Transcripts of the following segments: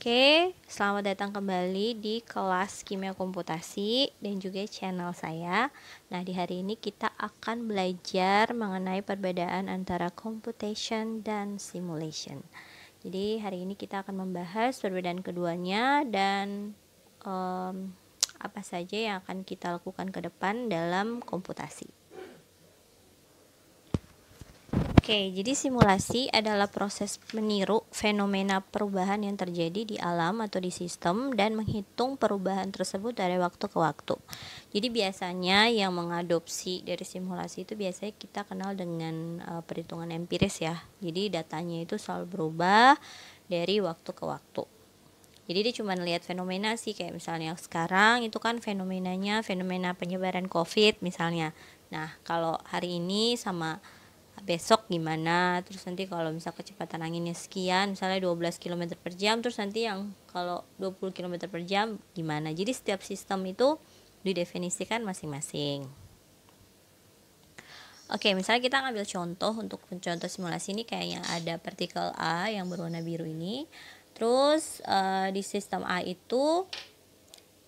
Oke, selamat datang kembali di kelas kimia komputasi dan juga channel saya. Nah, di hari ini kita akan belajar mengenai perbedaan antara computation dan simulation. Jadi, hari ini kita akan membahas perbedaan keduanya dan um, apa saja yang akan kita lakukan ke depan dalam komputasi. Oke, jadi simulasi adalah proses meniru fenomena perubahan yang terjadi di alam atau di sistem dan menghitung perubahan tersebut dari waktu ke waktu. Jadi biasanya yang mengadopsi dari simulasi itu biasanya kita kenal dengan uh, perhitungan empiris ya. Jadi datanya itu selalu berubah dari waktu ke waktu. Jadi dia cuma lihat fenomena sih kayak misalnya sekarang itu kan fenomenanya fenomena penyebaran COVID misalnya. Nah, kalau hari ini sama besok gimana terus nanti kalau misal kecepatan anginnya sekian misalnya 12 km per jam terus nanti yang kalau 20 km per jam gimana jadi setiap sistem itu didefinisikan masing-masing Oke, misalnya kita ngambil contoh untuk contoh simulasi ini kayaknya ada partikel A yang berwarna biru ini. Terus uh, di sistem A itu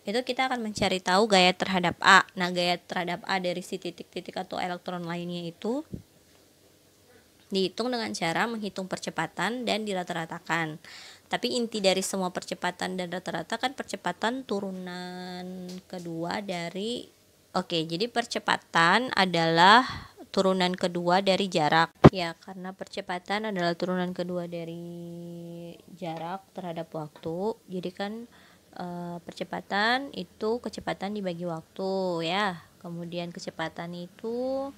itu kita akan mencari tahu gaya terhadap A. Nah, gaya terhadap A dari si titik-titik atau elektron lainnya itu Dihitung dengan cara menghitung percepatan dan dirata-ratakan. Tapi inti dari semua percepatan dan rata-rata kan percepatan turunan kedua dari Oke, jadi percepatan adalah turunan kedua dari jarak. Ya, karena percepatan adalah turunan kedua dari jarak terhadap waktu. Jadi kan e, percepatan itu kecepatan dibagi waktu ya. Kemudian kecepatan itu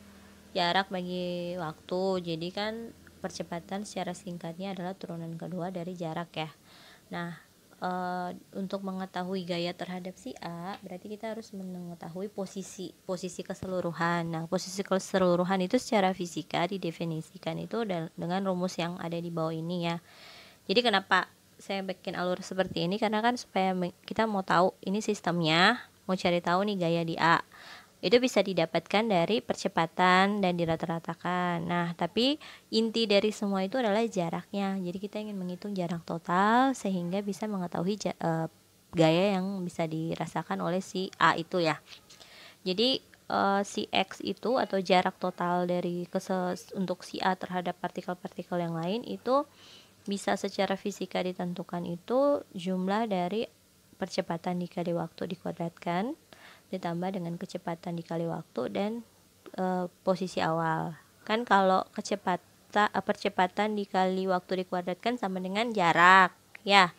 jarak bagi waktu jadi kan percepatan secara singkatnya adalah turunan kedua dari jarak ya nah e, untuk mengetahui gaya terhadap si A berarti kita harus mengetahui posisi posisi keseluruhan nah posisi keseluruhan itu secara fisika didefinisikan itu dengan rumus yang ada di bawah ini ya jadi kenapa saya bikin alur seperti ini karena kan supaya kita mau tahu ini sistemnya mau cari tahu nih gaya di A itu bisa didapatkan dari percepatan dan dirata-ratakan. Nah, tapi inti dari semua itu adalah jaraknya. Jadi kita ingin menghitung jarak total sehingga bisa mengetahui uh, gaya yang bisa dirasakan oleh si A itu ya. Jadi uh, si X itu atau jarak total dari keses untuk si A terhadap partikel-partikel yang lain itu bisa secara fisika ditentukan itu jumlah dari percepatan dikali waktu dikuadratkan ditambah dengan kecepatan dikali waktu dan e, posisi awal. Kan kalau kecepatan eh, percepatan dikali waktu dikuadratkan sama dengan jarak, ya.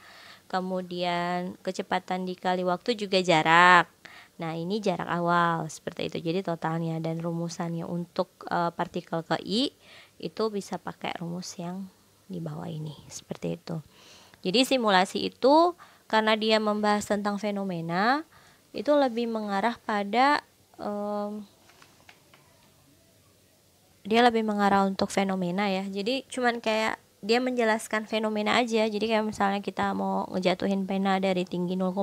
Kemudian kecepatan dikali waktu juga jarak. Nah, ini jarak awal seperti itu. Jadi totalnya dan rumusannya untuk e, partikel ke i itu bisa pakai rumus yang di bawah ini, seperti itu. Jadi simulasi itu karena dia membahas tentang fenomena, itu lebih mengarah pada um, dia lebih mengarah untuk fenomena ya jadi cuman kayak dia menjelaskan fenomena aja jadi kayak misalnya kita mau ngejatuhin pena dari tinggi 0,5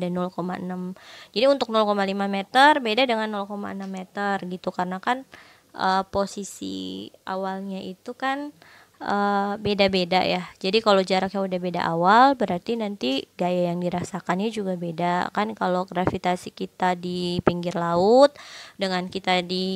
dan 0,6 jadi untuk 0,5 meter beda dengan 0,6 meter gitu karena kan uh, posisi awalnya itu kan Eh, beda-beda uh, ya. Jadi kalau jaraknya udah beda awal, berarti nanti gaya yang dirasakannya juga beda. Kan kalau gravitasi kita di pinggir laut dengan kita di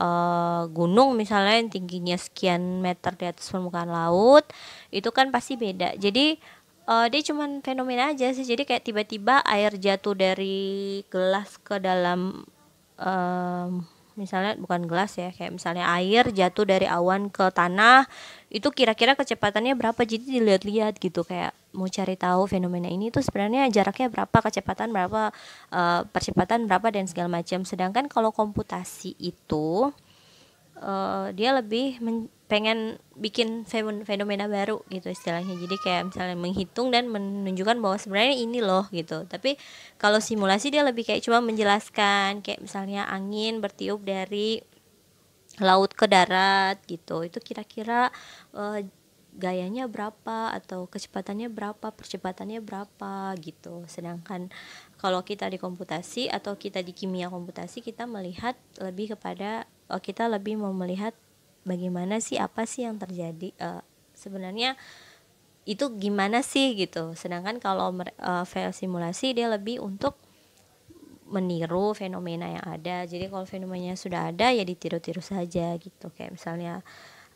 uh, gunung misalnya yang tingginya sekian meter di atas permukaan laut, itu kan pasti beda. Jadi uh, dia cuman fenomena aja sih. Jadi kayak tiba-tiba air jatuh dari gelas ke dalam um, misalnya bukan gelas ya kayak misalnya air jatuh dari awan ke tanah itu kira-kira kecepatannya berapa jadi dilihat-lihat gitu kayak mau cari tahu fenomena ini tuh sebenarnya jaraknya berapa kecepatan berapa uh, percepatan berapa dan segala macam sedangkan kalau komputasi itu uh, dia lebih pengen bikin fenomena baru gitu istilahnya jadi kayak misalnya menghitung dan menunjukkan bahwa sebenarnya ini loh gitu tapi kalau simulasi dia lebih kayak cuma menjelaskan kayak misalnya angin bertiup dari laut ke darat gitu itu kira-kira uh, gayanya berapa atau kecepatannya berapa percepatannya berapa gitu sedangkan kalau kita di komputasi atau kita di kimia komputasi kita melihat lebih kepada uh, kita lebih mau melihat bagaimana sih apa sih yang terjadi uh, sebenarnya itu gimana sih gitu sedangkan kalau uh, simulasi dia lebih untuk meniru fenomena yang ada. Jadi kalau fenomenanya sudah ada ya ditiru-tiru saja gitu. Kayak misalnya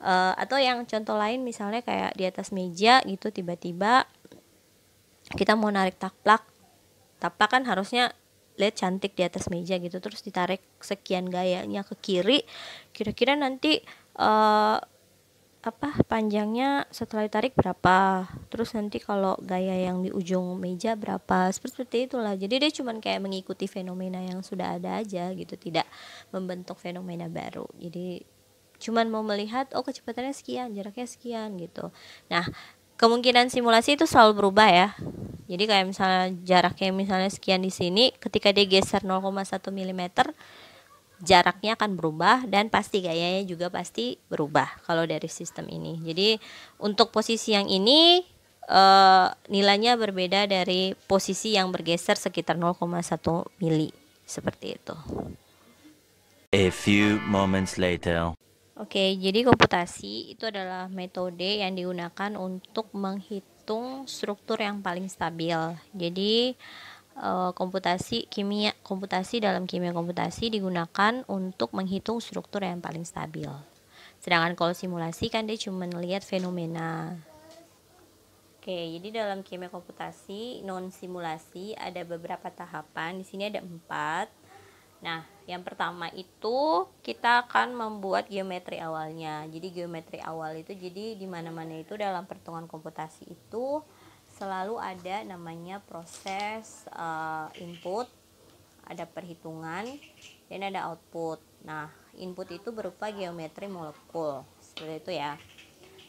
uh, atau yang contoh lain misalnya kayak di atas meja gitu tiba-tiba kita mau narik taplak. Taplak kan harusnya lihat cantik di atas meja gitu terus ditarik sekian gayanya ke kiri. Kira-kira nanti uh, apa panjangnya setelah ditarik berapa terus nanti kalau gaya yang di ujung meja berapa seperti, seperti lah jadi dia cuman kayak mengikuti fenomena yang sudah ada aja gitu tidak membentuk fenomena baru jadi cuman mau melihat oh kecepatannya sekian jaraknya sekian gitu nah kemungkinan simulasi itu selalu berubah ya jadi kayak misalnya jaraknya misalnya sekian di sini ketika dia geser 0,1 mm jaraknya akan berubah dan pasti gayanya juga pasti berubah kalau dari sistem ini. Jadi untuk posisi yang ini e, nilainya berbeda dari posisi yang bergeser sekitar 0,1 mili seperti itu. A few moments later. Oke, okay, jadi komputasi itu adalah metode yang digunakan untuk menghitung struktur yang paling stabil. Jadi Eh, komputasi kimia komputasi dalam kimia komputasi digunakan untuk menghitung struktur yang paling stabil. Sedangkan kalau simulasi kan dia cuma melihat fenomena. Oke, jadi dalam kimia komputasi non simulasi ada beberapa tahapan. Di sini ada empat. Nah, yang pertama itu kita akan membuat geometri awalnya. Jadi geometri awal itu jadi di mana-mana itu dalam pertemuan komputasi itu selalu ada namanya proses uh, input, ada perhitungan, dan ada output. Nah, input itu berupa geometri molekul, seperti itu ya.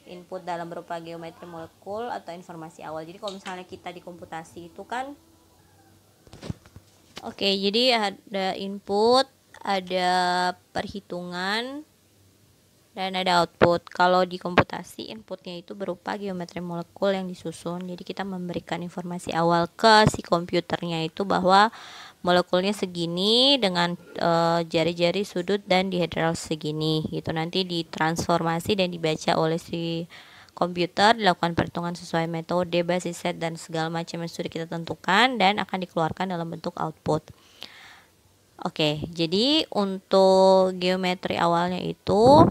Input dalam berupa geometri molekul atau informasi awal. Jadi kalau misalnya kita di komputasi itu kan Oke, okay, jadi ada input, ada perhitungan, dan ada output. Kalau di komputasi inputnya itu berupa geometri molekul yang disusun. Jadi kita memberikan informasi awal ke si komputernya itu bahwa molekulnya segini dengan eh, jari-jari uh, sudut dan dihedral segini gitu. Nanti ditransformasi dan dibaca oleh si komputer dilakukan perhitungan sesuai metode basis set dan segala macam yang sudah kita tentukan dan akan dikeluarkan dalam bentuk output. Oke, jadi untuk geometri awalnya itu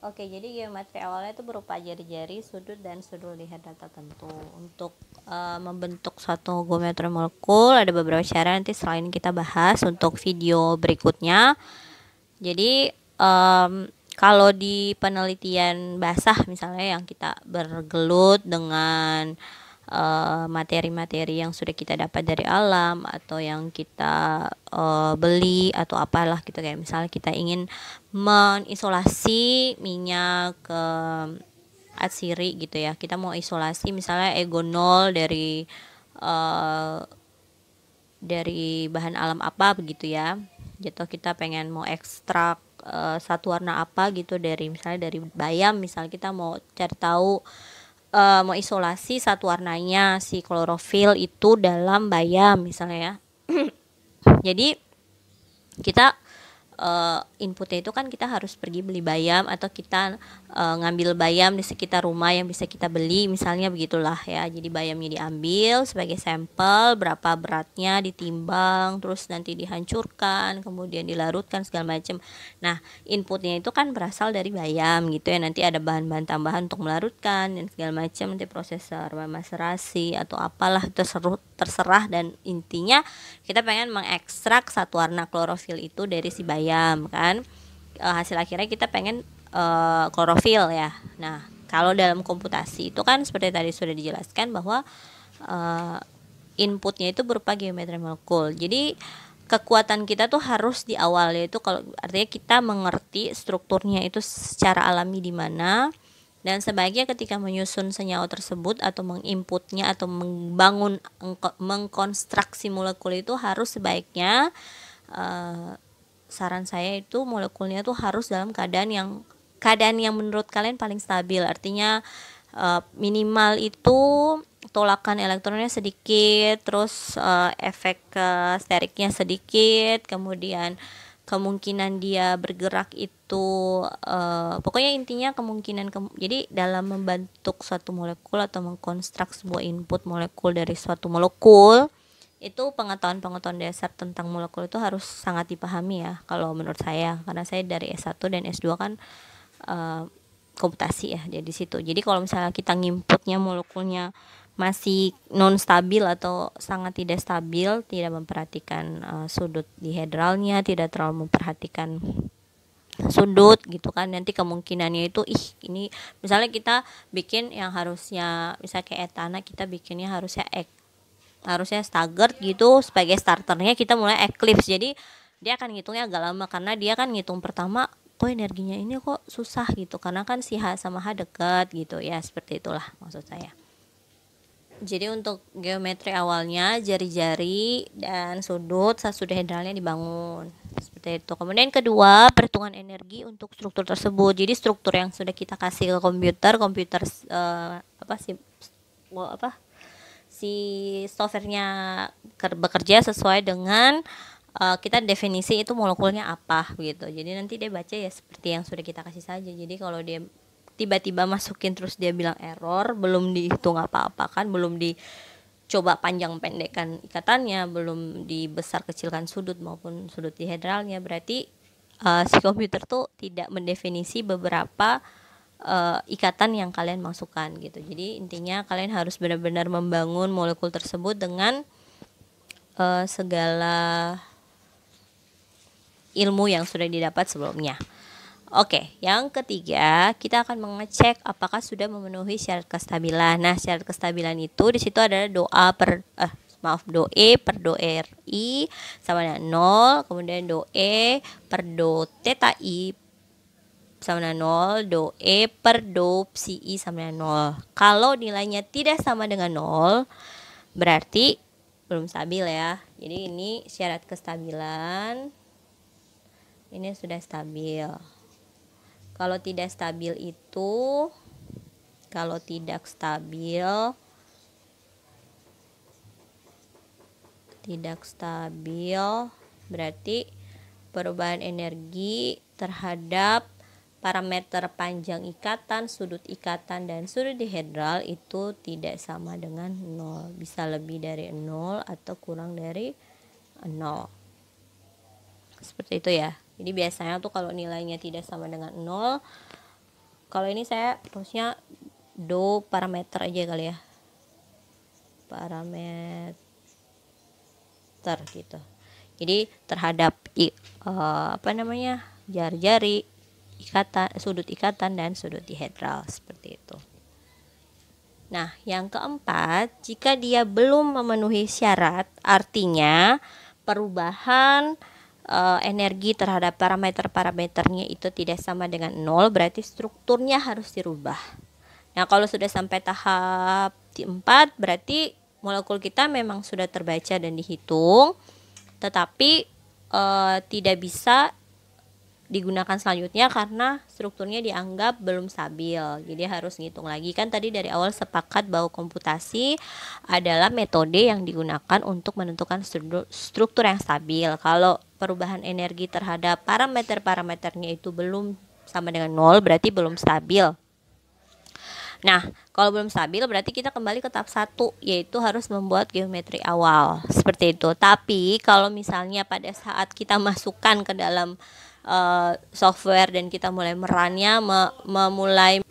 Oke, jadi geometri awalnya itu berupa jari-jari, sudut, dan sudut lihat data tertentu. Untuk e, membentuk suatu geometri molekul, ada beberapa cara nanti selain kita bahas untuk video berikutnya. Jadi, e, kalau di penelitian basah misalnya yang kita bergelut dengan Eh, materi-materi uh, yang sudah kita dapat dari alam atau yang kita uh, beli atau apalah gitu kayak misalnya kita ingin menisolasi minyak ke atsiri gitu ya kita mau isolasi misalnya egonol dari uh, dari bahan alam apa begitu ya jatuh gitu, kita pengen mau ekstrak uh, satu warna apa gitu dari misalnya dari bayam misalnya kita mau cari tahu uh, mengisolasi satu warnanya si klorofil itu dalam bayam misalnya ya. Jadi kita uh, inputnya itu kan kita harus pergi beli bayam atau kita uh, ngambil bayam di sekitar rumah yang bisa kita beli misalnya begitulah ya jadi bayamnya diambil sebagai sampel berapa beratnya ditimbang terus nanti dihancurkan kemudian dilarutkan segala macam nah inputnya itu kan berasal dari bayam gitu ya nanti ada bahan-bahan tambahan untuk melarutkan dan segala macam nanti prosesor maserasi atau apalah terserah terserah dan intinya kita pengen mengekstrak satu warna klorofil itu dari si bayam ayam kan e, hasil akhirnya kita pengen e, klorofil ya nah kalau dalam komputasi itu kan seperti tadi sudah dijelaskan bahwa e, inputnya itu berupa geometri molekul jadi kekuatan kita tuh harus di awal yaitu kalau artinya kita mengerti strukturnya itu secara alami di mana dan sebaiknya ketika menyusun senyawa tersebut atau menginputnya atau membangun mengkonstruksi molekul itu harus sebaiknya uh, saran saya itu molekulnya tuh harus dalam keadaan yang keadaan yang menurut kalian paling stabil artinya uh, minimal itu tolakan elektronnya sedikit terus uh, efek uh, steriknya sedikit kemudian kemungkinan dia bergerak itu uh, pokoknya intinya kemungkinan ke, jadi dalam membentuk suatu molekul atau mengkonstruk sebuah input molekul dari suatu molekul itu pengetahuan-pengetahuan dasar tentang molekul itu harus sangat dipahami ya kalau menurut saya karena saya dari S1 dan S2 kan uh, komputasi ya jadi situ. Jadi kalau misalnya kita nginputnya molekulnya masih non stabil atau sangat tidak stabil, tidak memperhatikan uh, sudut dihedralnya, tidak terlalu memperhatikan sudut gitu kan nanti kemungkinannya itu ih ini misalnya kita bikin yang harusnya misalnya kayak etana kita bikinnya harusnya X harusnya staggered gitu sebagai starternya kita mulai eclipse jadi dia akan ngitungnya agak lama karena dia kan ngitung pertama kok energinya ini kok susah gitu karena kan si H sama H dekat gitu ya seperti itulah maksud saya jadi untuk geometri awalnya jari-jari dan sudut sasudah hidralnya dibangun seperti itu kemudian kedua perhitungan energi untuk struktur tersebut jadi struktur yang sudah kita kasih ke komputer komputer uh, apa sih apa si softwarenya bekerja sesuai dengan uh, kita definisi itu molekulnya apa gitu jadi nanti dia baca ya seperti yang sudah kita kasih saja jadi kalau dia tiba-tiba masukin terus dia bilang error belum dihitung apa-apa kan belum dicoba panjang pendekkan ikatannya belum dibesar kecilkan sudut maupun sudut dihedralnya berarti uh, si komputer tuh tidak mendefinisi beberapa uh, ikatan yang kalian masukkan gitu. Jadi intinya kalian harus benar-benar membangun molekul tersebut dengan uh, segala ilmu yang sudah didapat sebelumnya. Oke, yang ketiga kita akan mengecek apakah sudah memenuhi syarat kestabilan. Nah, syarat kestabilan itu di situ adalah doa per eh, maaf do e per do r er i sama dengan nol, kemudian do e per do theta i sama dengan 0, do E per do psi I sama dengan 0. Kalau nilainya tidak sama dengan 0, berarti belum stabil ya. Jadi ini syarat kestabilan. Ini sudah stabil. Kalau tidak stabil itu kalau tidak stabil tidak stabil berarti perubahan energi terhadap parameter panjang ikatan, sudut ikatan, dan sudut dihedral itu tidak sama dengan 0. Bisa lebih dari 0 atau kurang dari 0. Seperti itu ya. Jadi biasanya tuh kalau nilainya tidak sama dengan 0, kalau ini saya terusnya do parameter aja kali ya. Parameter gitu. Jadi terhadap uh, apa namanya? jari-jari ikatan, sudut ikatan dan sudut dihedral seperti itu. Nah, yang keempat, jika dia belum memenuhi syarat, artinya perubahan e, energi terhadap parameter-parameternya itu tidak sama dengan nol, berarti strukturnya harus dirubah. Nah, kalau sudah sampai tahap 4, berarti molekul kita memang sudah terbaca dan dihitung, tetapi e, tidak bisa digunakan selanjutnya karena strukturnya dianggap belum stabil. Jadi harus ngitung lagi kan tadi dari awal sepakat bahwa komputasi adalah metode yang digunakan untuk menentukan struktur yang stabil. Kalau perubahan energi terhadap parameter-parameternya itu belum sama dengan nol berarti belum stabil. Nah, kalau belum stabil berarti kita kembali ke tahap 1 yaitu harus membuat geometri awal. Seperti itu. Tapi kalau misalnya pada saat kita masukkan ke dalam Eh, software dan kita mulai merannya me memulai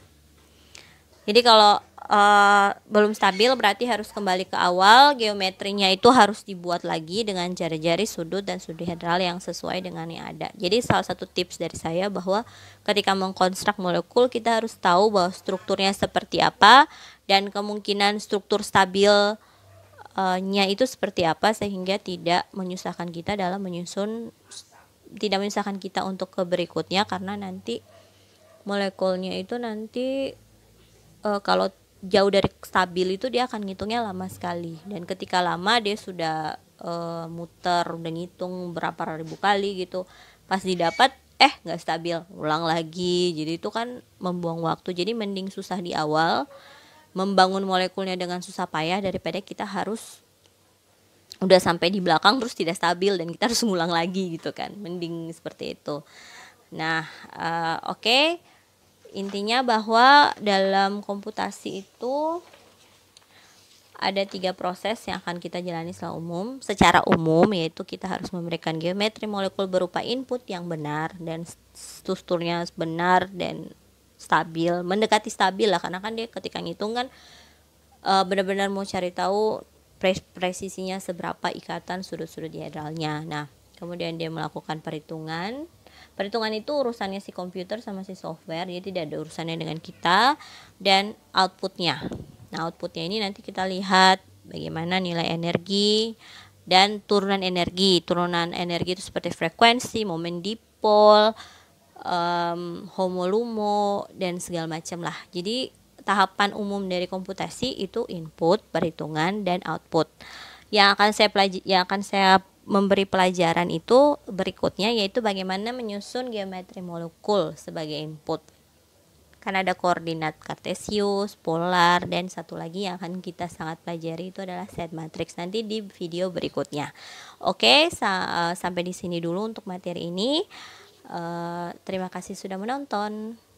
jadi kalau uh, belum stabil berarti harus kembali ke awal geometrinya itu harus dibuat lagi dengan jari-jari sudut dan sudut hidral yang sesuai dengan yang ada jadi salah satu tips dari saya bahwa ketika mengkonstruk molekul kita harus tahu bahwa strukturnya seperti apa dan kemungkinan struktur stabil eh, nya itu seperti apa sehingga tidak menyusahkan kita dalam menyusun tidak menyusahkan kita untuk ke berikutnya karena nanti molekulnya itu nanti e, kalau jauh dari stabil itu dia akan ngitungnya lama sekali dan ketika lama dia sudah e, muter udah ngitung berapa ribu kali gitu pas didapat eh nggak stabil ulang lagi jadi itu kan membuang waktu jadi mending susah di awal membangun molekulnya dengan susah payah daripada kita harus udah sampai di belakang terus tidak stabil dan kita harus ngulang lagi gitu kan mending seperti itu nah uh, oke okay. intinya bahwa dalam komputasi itu ada tiga proses yang akan kita jalani secara umum. Secara umum yaitu kita harus memberikan geometri molekul berupa input yang benar dan strukturnya benar dan stabil, mendekati stabil lah karena kan dia ketika ngitung kan uh, benar-benar mau cari tahu presisinya seberapa ikatan sudut-sudut dihedralnya. Nah, kemudian dia melakukan perhitungan. Perhitungan itu urusannya si komputer sama si software, jadi tidak ada urusannya dengan kita dan outputnya. Nah, outputnya ini nanti kita lihat bagaimana nilai energi dan turunan energi. Turunan energi itu seperti frekuensi, momen dipol, um, homolumo dan segala macam lah. Jadi tahapan umum dari komputasi itu input, perhitungan dan output. Yang akan saya pelajari yang akan saya memberi pelajaran itu berikutnya yaitu bagaimana menyusun geometri molekul sebagai input. Kan ada koordinat kartesius, polar, dan satu lagi yang akan kita sangat pelajari itu adalah set matrix nanti di video berikutnya. Oke, sa eh, sampai di sini dulu untuk materi ini. Uh, terima kasih sudah menonton.